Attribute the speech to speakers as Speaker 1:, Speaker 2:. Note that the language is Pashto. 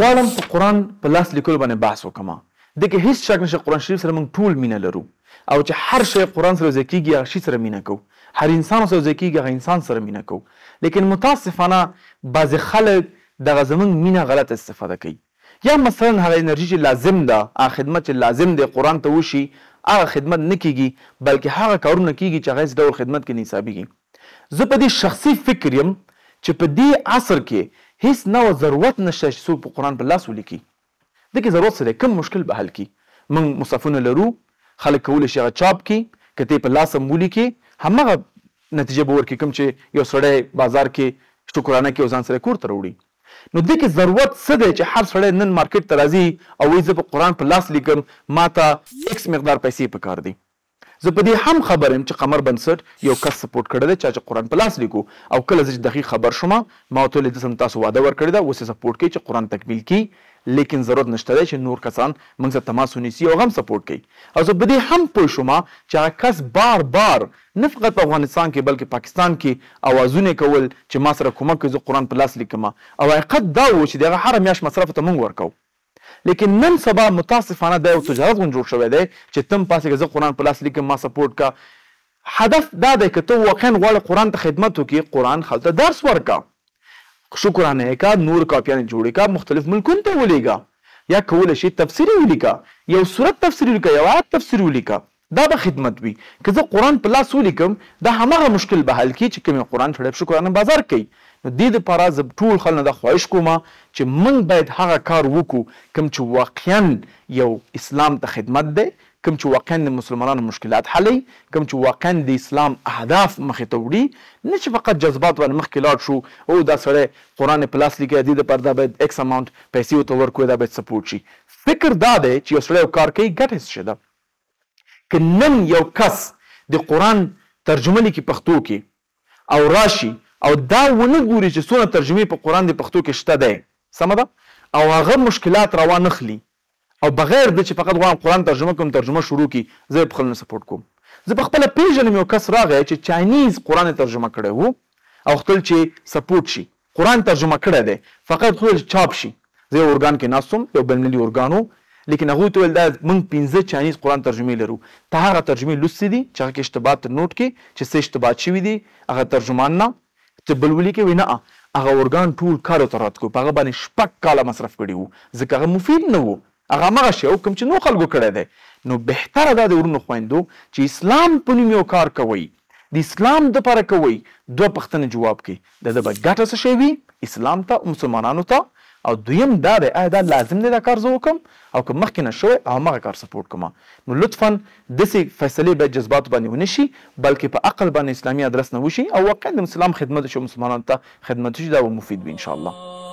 Speaker 1: غواړم په قران په لاس لیکلو باندې بحث وکم د کې هیڅ شک نشه قران شریف سره موږ ټول مینه لرو او چې هر شی قران سره ځکیږي هغه شی سره مینه کو هر انسان سره ځکیږي هغه انسان سره مینه کو لیکن متاسفانه بعض خلک دغه زمونږ مینه غلط استفاده کوي یا مثلا هغه انرژي چې لازم ده هغه خدمت چې لازم دی قران ته وشي هغه خدمت نه کیږي بلکې هغه کارونه کیږي چې هغه ډول خدمت کې نه حسابيږي زه په دې شخصي فکر يم چې په دې عصر کې هیڅ نو ضرورت نشته چې څوک قرآن په لاس ولیکي د کې ضرورت سره کوم مشکل به حل کی موږ مصحفونه لرو خلک کولای شي هغه چاپ کی کته په لاس هم ولیکي همغه نتیجه به ورکړي کوم چې یو سړی بازار کې شکرانه کې ځان سره کور ته وړي نو د کې ضرورت څه دی چې هر سړی نن مارکیټ ته راځي او وایي زه په قرآن په لاس لیکم ما ته ایکس مقدار پیسې پکار دي زه په دې هم خبر یم چې قمر بنسټ یو کس سپورټ کړی دی چا چې قرآن په لاس لیکو او کله زه چې دقیق خبر شوم ما ورته ویل دلته تاسو وعده ورکړې ده اوس یې سپورټ کوي چې قرآن تکمیل کړي لیکن ضرورت نشته دی چې نور کسان موږ سره تماس ونیسي او هم سپورټ کوي او زه په دې هم پوه شوم چې هغه کس بار بار نه فقط په افغانستان کې بلکې پاکستان کې اوازونه کول چې ما سره کومک کوي زه قرآن په لاس لیکم او حقیقت دا و چې دغه هر میاشت مصرف ته موږ ورکوو لیکن نن سبا متاسفانه دا یو تجارت غون جوړ شوی دی چې تم پاسې که زه قرآن په لاس لیکم ما سپورټ کا هدف دا دی که ته واقعا غواړې قرآن ته خدمت وکړې قرآن هلته درس ورکا شکرانه یې کا نور کاپیانې جوړې کا مختلف ملکونو ته ولیږه یا کولی شي تفسیر ولیکه یو صورت تفسیر ولیکه یو آیت تفسیر ولیکه دا به خدمت وي که زه قرآن په لاس ولیکم دا هماغه مشکل به حل کړي چې کوم قرآن چړپ شو قرآن بازار کوي نو دې دپاره زه ټول خلک نه دا خواهش کوم چې موږ باید هغه کار وکړو کوم چې واقعا یو اسلام ته خدمت دی کوم چې واقعا د مسلمانانو مشکلات حلي کوم چې واقعا د اسلام اهداف مخې ته وړي نه چې فقط جذبات باندې مخکې لاړ شو او دا سړی قرآن په لاس لیکي د دې دپاره دا باید اکس اماونټ پیسې ورته ورکړو دا باید سپورټ شي فکر دا دی چې یو سړی کار کوي ګټ هیڅ شي ده کنن یو کس د قران ترجمه لیکي پښتو کې او راشي او دا ونه ګوري چې څونه ترجمه په قران د پښتو کې شته ده سمه ده او هغه مشکلات روان اخلي او بغیر د چې فقط غواړم قران ترجمه کوم ترجمه شروع کی زه په خپل سپورټ کوم زه په خپل پیژنم یو کس راغی چې چاینیز قران ترجمه کړی وو او خپل چې سپورټ شي قران ترجمه کړی دی فقط خو چاپ شي زه اورګان کې ناسوم یو بلملی اورګانو لیکن هغه ته ول دا موږ 15 چاینیز قران ترجمه لرو ته هغه ترجمه لوسی دي چې هغه کې اشتباه تر نوٹ کې چې څه اشتباه شوی دي هغه ترجمان نه ته بلولي کې وینا هغه ورګان ټول کار تر راتکو په هغه باندې شپک کاله مصرف کړي وو ځکه هغه مفید نه وو هغه مغه شی کوم چې نو خلکو کړی دی نو بهتره دا د ورونو خويندو چې اسلام په نوم یو کار کوي د اسلام د پاره کوي دوه پښتنه جواب کوي د دغه ګټه څه شی وي اسلام ته مسلمانانو ته او دویم دا دی آیا دا لازم دی دا کار زه وکړم او که مخکې نه شوی هماغه کار سپورټ کوم نو لطفا داسې فیصلې باید جذباتو باندې ونه شي بلکې په عقل باندې اسلامي ادرس نه وشي او واقعا د اسلام خدمت شو مسلمانانو ته خدمت شي دا به مفید وي انشاءالله